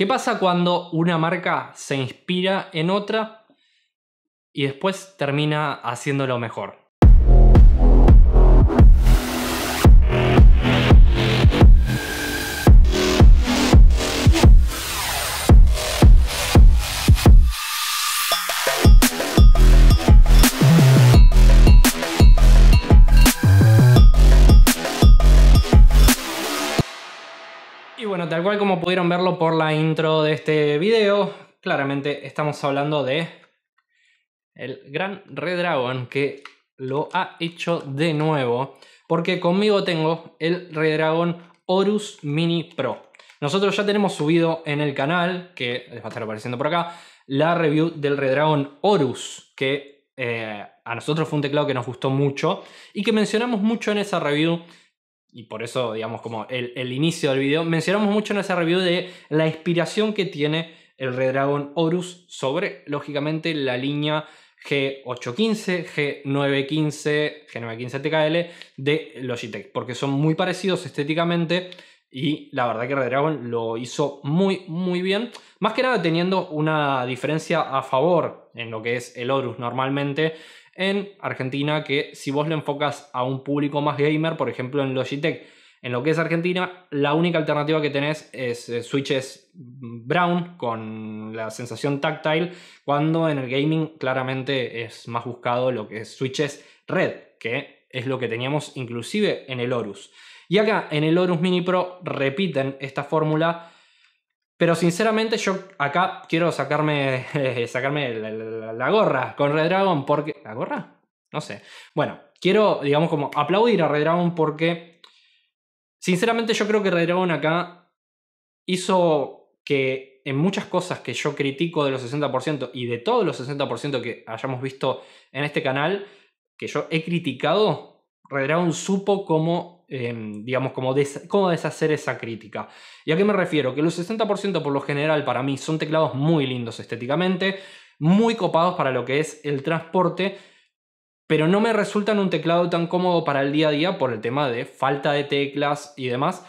¿Qué pasa cuando una marca se inspira en otra y después termina haciéndolo mejor? bueno, tal cual como pudieron verlo por la intro de este video, claramente estamos hablando de el gran Red Dragon que lo ha hecho de nuevo, porque conmigo tengo el Red Dragon Horus Mini Pro. Nosotros ya tenemos subido en el canal, que les va a estar apareciendo por acá, la review del Redragon Horus, que eh, a nosotros fue un teclado que nos gustó mucho y que mencionamos mucho en esa review y por eso, digamos, como el, el, inicio del video, mencionamos mucho en esa review de la inspiración que tiene el Redragon Horus sobre, lógicamente, la línea G815, G915, G915 TKL de Logitech, porque son muy parecidos estéticamente y la verdad que Redragon lo hizo muy, muy bien. Más que nada teniendo una diferencia a favor en lo que es el Horus normalmente, en Argentina que si vos lo enfocas a un público más gamer, por ejemplo en Logitech, en lo que es Argentina, la única alternativa que tenés es eh, switches brown con la sensación táctil, cuando en el gaming claramente es más buscado lo que es switches red, que es lo que teníamos inclusive en el Horus. Y acá en el Horus Mini Pro repiten esta fórmula pero sinceramente yo acá quiero sacarme, sacarme la, gorra con Red Dragon porque... ¿La gorra? No sé. Bueno, quiero, digamos, como aplaudir a Red Dragon porque... Sinceramente yo creo que Red Dragon acá hizo que en muchas cosas que yo critico de los 60% y de todos los 60% que hayamos visto en este canal, que yo he criticado, Red Dragon supo cómo Em, digamos, como cómo deshacer esa crítica. ¿Y a qué me refiero? Que los 60% por lo general para mí son teclados muy lindos estéticamente, muy copados para lo que es el transporte, pero no me resultan un teclado tan cómodo para el día a día por el tema de falta de teclas y demás.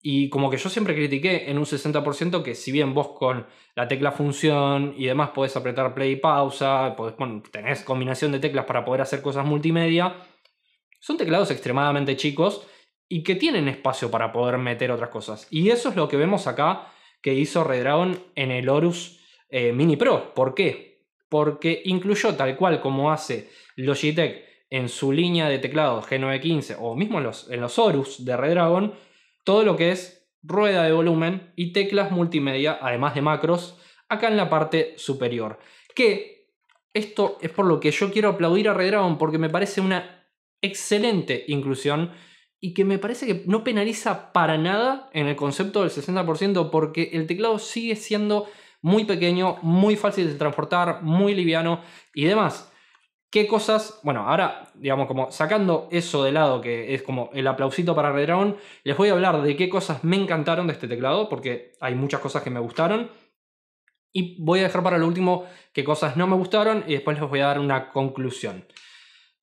Y como que yo siempre critiqué en un 60% que si bien vos con la tecla función y demás podés apretar play y pausa, podés, tenés combinación de teclas para poder hacer cosas multimedia, son teclados extremadamente chicos y que tienen espacio para poder meter otras cosas. Y eso es lo que vemos acá que hizo Redragon en el Horus eh, Mini Pro. ¿Por qué? Porque incluyó tal cual como hace Logitech en su línea de teclados G915 o mismo en los, en los Horus de Redragon, todo lo que es rueda de volumen y teclas multimedia, además de macros, acá en la parte superior. Que esto es por lo que yo quiero aplaudir a Redragon porque me parece una excelente inclusión y que me parece que no penaliza para nada en el concepto del 60% porque el teclado sigue siendo muy pequeño, muy fácil de transportar, muy liviano y demás. ¿Qué cosas? Bueno, ahora, digamos, como sacando eso de lado, que es como el aplausito para Redragon, les voy a hablar de qué cosas me encantaron de este teclado, porque hay muchas cosas que me gustaron. Y voy a dejar para lo último qué cosas no me gustaron y después les voy a dar una conclusión.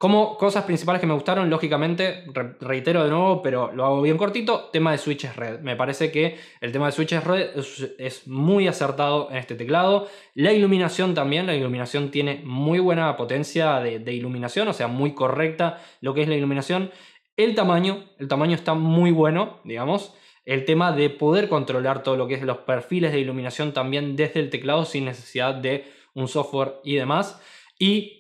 Como cosas principales que me gustaron, lógicamente, reitero de nuevo, pero lo hago bien cortito, tema de switches red. Me parece que el tema de switches red es, muy acertado en este teclado. La iluminación también, la iluminación tiene muy buena potencia de, de iluminación, o sea, muy correcta lo que es la iluminación. El tamaño, el tamaño está muy bueno, digamos. El tema de poder controlar todo lo que es los perfiles de iluminación también desde el teclado sin necesidad de un software y demás. Y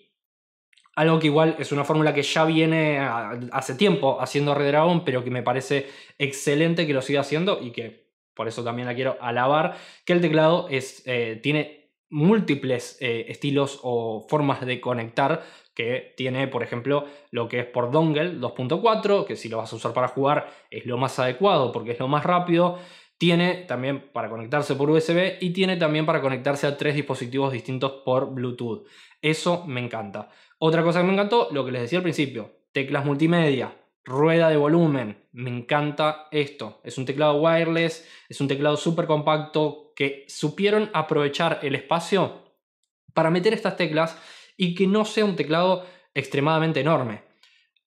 algo que igual es una fórmula que ya viene hace tiempo haciendo Redragon, pero que me parece excelente que lo siga haciendo y que por eso también la quiero alabar, que el teclado es, eh, tiene múltiples eh, estilos o formas de conectar que tiene, por ejemplo, lo que es por dongle 2.4, que si lo vas a usar para jugar es lo más adecuado porque es lo más rápido. Tiene también para conectarse por USB y tiene también para conectarse a tres dispositivos distintos por Bluetooth. Eso me encanta. Otra cosa que me encantó, lo que les decía al principio, teclas multimedia, rueda de volumen, me encanta esto. Es un teclado wireless, es un teclado súper compacto que supieron aprovechar el espacio para meter estas teclas y que no sea un teclado extremadamente enorme.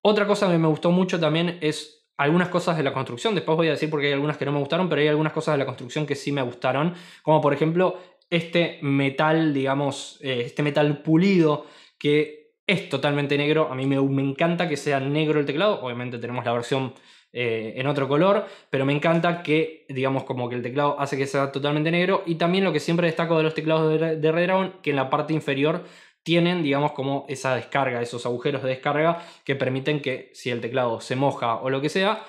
Otra cosa que me gustó mucho también es algunas cosas de la construcción. Después voy a decir porque hay algunas que no me gustaron, pero hay algunas cosas de la construcción que sí me gustaron. Como por ejemplo este metal, digamos, eh, este metal pulido que es totalmente negro. A mí me, encanta que sea negro el teclado. Obviamente tenemos la versión eh, en otro color, pero me encanta que, digamos, como que el teclado hace que sea totalmente negro. Y también lo que siempre destaco de los teclados de, Redragon, que en la parte inferior tienen, digamos, como esa descarga, esos agujeros de descarga que permiten que si el teclado se moja o lo que sea,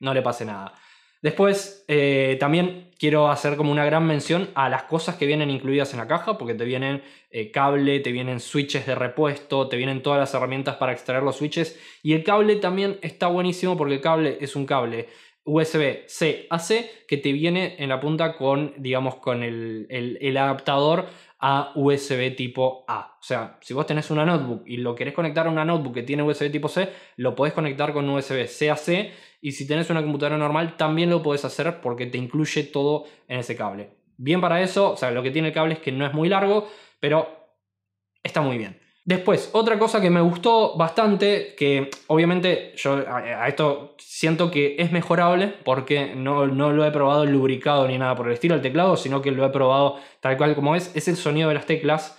no le pase nada. Después, eh, también quiero hacer como una gran mención a las cosas que vienen incluidas en la caja, porque te vienen eh, cable, te vienen switches de repuesto, te vienen todas las herramientas para extraer los switches. Y el cable también está buenísimo porque el cable es un cable USB-C a C que te viene en la punta con, digamos, con el, adaptador a USB tipo A. O sea, si vos tenés una notebook y lo querés conectar a una notebook que tiene USB tipo C, lo podés conectar con USB-C a C y si tenés una computadora normal también lo podés hacer porque te incluye todo en ese cable. Bien para eso, o sea, lo que tiene el cable es que no es muy largo, pero está muy bien. Después, otra cosa que me gustó bastante, que obviamente yo a, esto siento que es mejorable porque no, lo he probado lubricado ni nada por el estilo del teclado, sino que lo he probado tal cual como es, es el sonido de las teclas.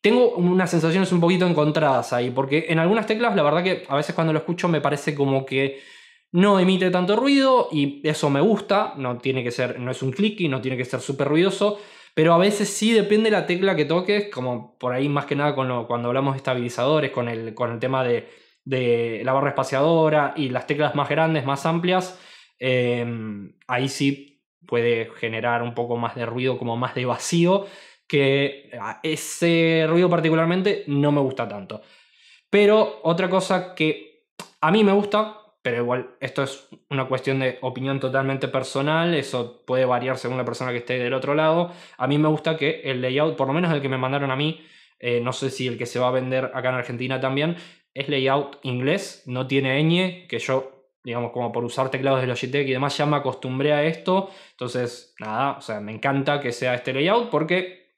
Tengo unas sensaciones un poquito encontradas ahí, porque en algunas teclas la verdad que a veces cuando lo escucho me parece como que no emite tanto ruido y eso me gusta, no tiene que ser, no es un clicky, no tiene que ser súper ruidoso, pero a veces sí depende la tecla que toques, como por ahí más que nada cuando hablamos de estabilizadores, con el, con el tema de, la barra espaciadora y las teclas más grandes, más amplias, em, ahí sí puede generar un poco más de ruido, como más de vacío, que ese ruido particularmente no me gusta tanto. Pero otra cosa que a mí me gusta, pero igual esto es una cuestión de opinión totalmente personal, eso puede variar según la persona que esté del otro lado. A mí me gusta que el layout, por lo menos el que me mandaron a mí, eh, no sé si el que se va a vender acá en Argentina también, es layout inglés, no tiene ñ, que yo, digamos, como por usar teclados de Logitech y demás, ya me acostumbré a esto, entonces, nada, o sea, me encanta que sea este layout porque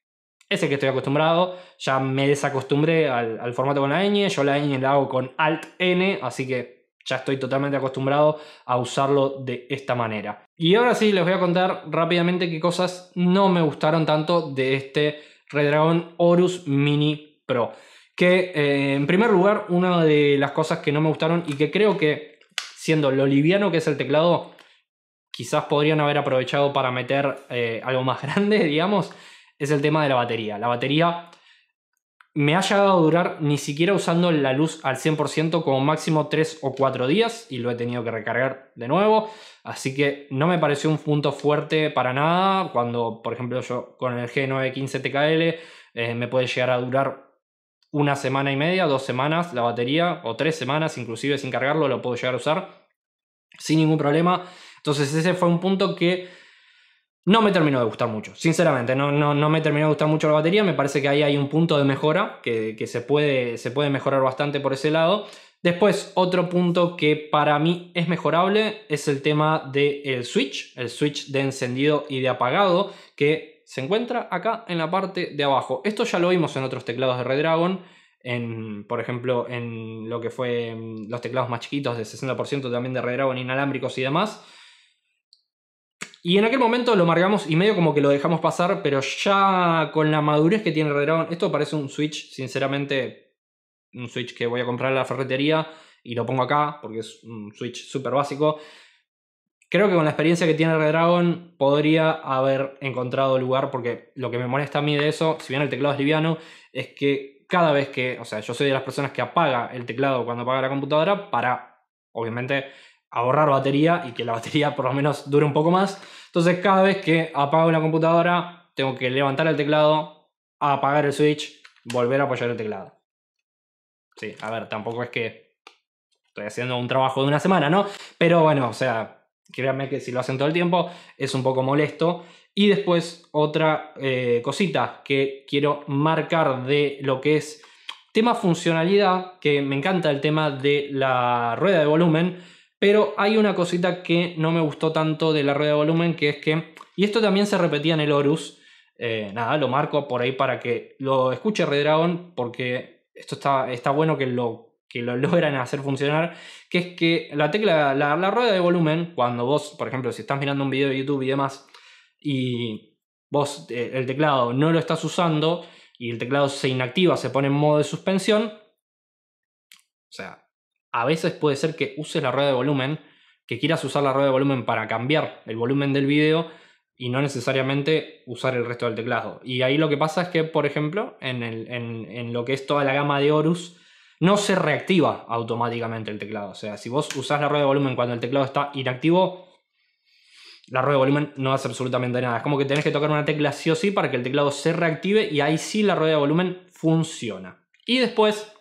es el que estoy acostumbrado. Ya me desacostumbré al, al, formato con la ñ. Yo la ñ la hago con Alt N, así que ya estoy totalmente acostumbrado a usarlo de esta manera. Y ahora sí, les voy a contar rápidamente qué cosas no me gustaron tanto de este Redragon Horus Mini Pro. Que eh, en primer lugar, una de las cosas que no me gustaron y que creo que siendo lo liviano que es el teclado, quizás podrían haber aprovechado para meter eh, algo más grande, digamos, es el tema de la batería. La batería me ha llegado a durar ni siquiera usando la luz al 100% como máximo 3 o 4 días y lo he tenido que recargar de nuevo. Así que no me pareció un punto fuerte para nada. Cuando, por ejemplo, yo con el G915 TKL eh, me puede llegar a durar una semana y media, dos semanas la batería o tres semanas inclusive sin cargarlo, lo puedo llegar a usar sin ningún problema. Entonces ese fue un punto que no me terminó de gustar mucho, sinceramente, no, no, me terminó de gustar mucho la batería, me parece que ahí hay un punto de mejora, que, se, puede, se puede mejorar bastante por ese lado. Después, otro punto que para mí es mejorable es el tema del switch, el switch de encendido y de apagado, que se encuentra acá en la parte de abajo. Esto ya lo vimos en otros teclados de Redragon, en, por ejemplo, en lo que fue mm, los teclados más chiquitos de 60% también de Redragon inalámbricos y demás y en aquel momento lo marcamos y medio como que lo dejamos pasar, pero ya con la madurez que tiene Red esto parece un Switch, sinceramente, un Switch que voy a comprar en la ferretería y lo pongo acá porque es un Switch súper básico. Creo que con la experiencia que tiene Red podría haber encontrado lugar porque lo que me molesta a mí de eso, si bien el teclado es liviano, es que cada vez que, o sea, yo soy de las personas que apaga el teclado cuando apaga la computadora para, obviamente, ahorrar batería y que la batería por lo menos dure un poco más. Entonces cada vez que apago la computadora, tengo que levantar el teclado, apagar el switch, volver a apoyar el teclado. Sí, a ver, tampoco es que estoy haciendo un trabajo de una semana, ¿no? Pero bueno, o sea, créanme que si lo hacen todo el tiempo es un poco molesto. Y después otra eh, cosita que quiero marcar de lo que es tema funcionalidad, que me encanta el tema de la rueda de volumen pero hay una cosita que no me gustó tanto de la rueda de volumen, que es que, y esto también se repetía en el Horus, eh, nada, lo marco por ahí para que lo escuche Redragon, porque esto está, está bueno que lo, que lo logran hacer funcionar, que es que la tecla, la, rueda de volumen, cuando vos, por ejemplo, si estás mirando un video de YouTube y demás, y vos eh, el teclado no lo estás usando y el teclado se inactiva, se pone en modo de suspensión, o sea, a veces puede ser que uses la rueda de volumen, que quieras usar la rueda de volumen para cambiar el volumen del video y no necesariamente usar el resto del teclado. Y ahí lo que pasa es que, por ejemplo, en, lo que es toda la gama de Horus, no se reactiva automáticamente el teclado. O sea, si vos usás la rueda de volumen cuando el teclado está inactivo, la rueda de volumen no hace absolutamente nada. Es como que tenés que tocar una tecla sí o sí para que el teclado se reactive y ahí sí la rueda de volumen funciona. Y después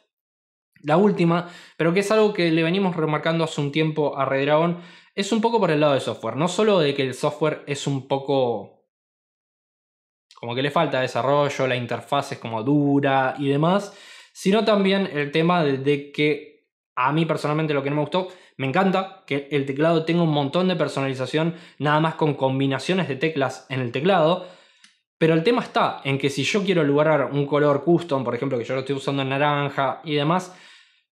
la última, pero que es algo que le venimos remarcando hace un tiempo a Redragon, es un poco por el lado del software. No solo de que el software es un poco. como que le falta desarrollo, la interfaz es como dura y demás, sino también el tema de, que a mí personalmente lo que no me gustó, me encanta que el teclado tenga un montón de personalización, nada más con combinaciones de teclas en el teclado. Pero el tema está en que si yo quiero lograr un color custom, por ejemplo, que yo lo estoy usando en naranja y demás,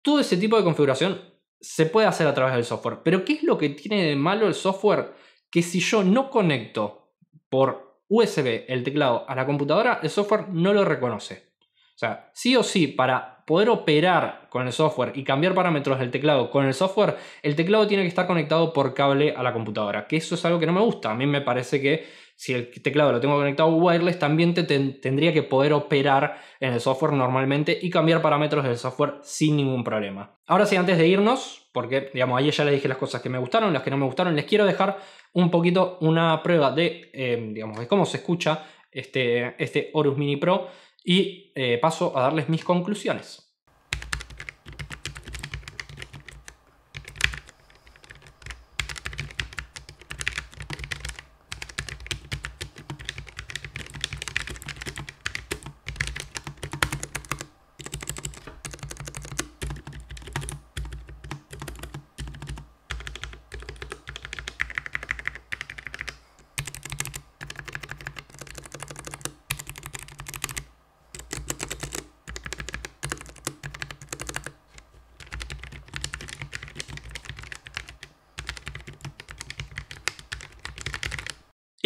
todo ese tipo de configuración se puede hacer a través del software. Pero ¿qué es lo que tiene de malo el software? Que si yo no conecto por USB el teclado a la computadora, el software no lo reconoce. O sea, sí o sí, para poder operar con el software y cambiar parámetros del teclado con el software, el teclado tiene que estar conectado por cable a la computadora, que eso es algo que no me gusta. A mí me parece que si el teclado lo tengo conectado wireless, también tendría que poder operar en el software normalmente y cambiar parámetros del software sin ningún problema. Ahora sí, antes de irnos, porque digamos, ayer ya les dije las cosas que me gustaron, las que no me gustaron, les quiero dejar un poquito una prueba de, em, cómo se escucha este, este Horus Mini Pro y eh, paso a darles mis conclusiones.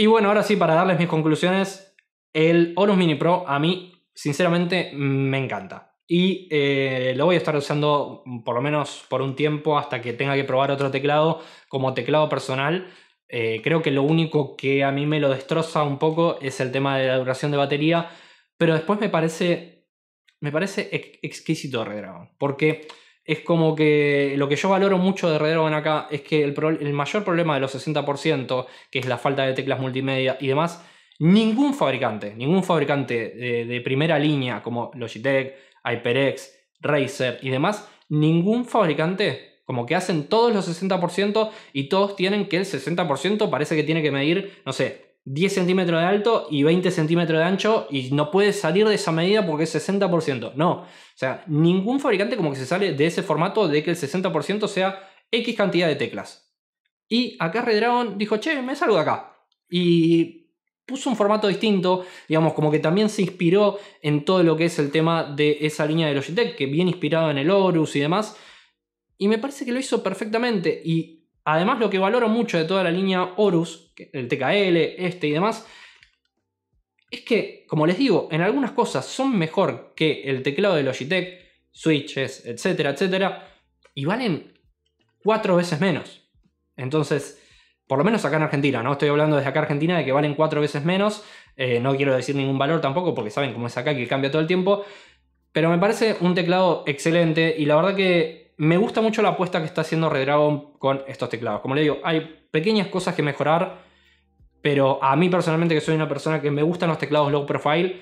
Y bueno, ahora sí, para darles mis conclusiones, el Horus Mini Pro a mí, sinceramente, me encanta. Y eh, lo voy a estar usando por lo menos por un tiempo hasta que tenga que probar otro teclado como teclado personal. Eh, creo que lo único que a mí me lo destroza un poco es el tema de la duración de batería, pero después me parece, me parece exquisito Redragon, porque es como que lo que yo valoro mucho de Red acá es que el, mayor problema de los 60%, que es la falta de teclas multimedia y demás, ningún fabricante, ningún fabricante de, de primera línea como Logitech, HyperX, Razer y demás, ningún fabricante, como que hacen todos los 60% y todos tienen que el 60% parece que tiene que medir, no sé, 10 centímetros de alto y 20 centímetros de ancho y no puedes salir de esa medida porque es 60%. No, o sea, ningún fabricante como que se sale de ese formato de que el 60% sea X cantidad de teclas. Y acá Redragon dijo, che, me salgo de acá. Y puso un formato distinto, digamos, como que también se inspiró en todo lo que es el tema de esa línea de Logitech, que bien inspirado en el Horus y demás. Y me parece que lo hizo perfectamente. Y Además, lo que valoro mucho de toda la línea Horus, el TKL, este y demás, es que, como les digo, en algunas cosas son mejor que el teclado de Logitech, switches, etcétera, etcétera, y valen cuatro veces menos. Entonces, por lo menos acá en Argentina, ¿no? Estoy hablando desde acá Argentina de que valen cuatro veces menos. Eh, no quiero decir ningún valor tampoco, porque saben cómo es acá que cambia todo el tiempo. Pero me parece un teclado excelente y la verdad que me gusta mucho la apuesta que está haciendo Redragon con estos teclados. Como le digo, hay pequeñas cosas que mejorar, pero a mí personalmente, que soy una persona que me gustan los teclados low profile,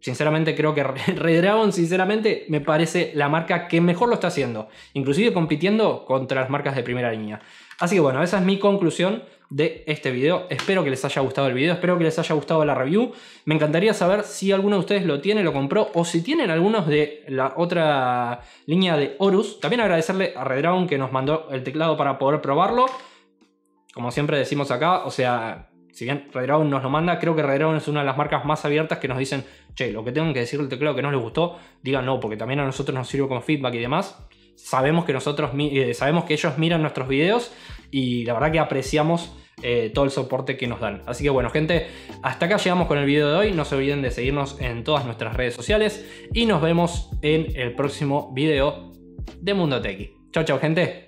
sinceramente creo que Redragon, sinceramente, me parece la marca que mejor lo está haciendo, inclusive compitiendo contra las marcas de primera línea. Así que bueno, esa es mi conclusión de este video. Espero que les haya gustado el video, espero que les haya gustado la review. Me encantaría saber si alguno de ustedes lo tiene, lo compró, o si tienen algunos de la otra línea de Horus. También agradecerle a Redrawn que nos mandó el teclado para poder probarlo. Como siempre decimos acá, o sea, si bien Redrawn nos lo manda, creo que Redrawn es una de las marcas más abiertas que nos dicen, che, lo que tengo que decir el teclado que no les gustó, digan no, porque también a nosotros nos sirve como feedback y demás sabemos que nosotros eh, sabemos que ellos miran nuestros videos y la verdad que apreciamos eh, todo el soporte que nos dan. Así que bueno, gente, hasta acá llegamos con el video de hoy. No se olviden de seguirnos en todas nuestras redes sociales y nos vemos en el próximo video de Mundo Tech. Chao, chao, gente.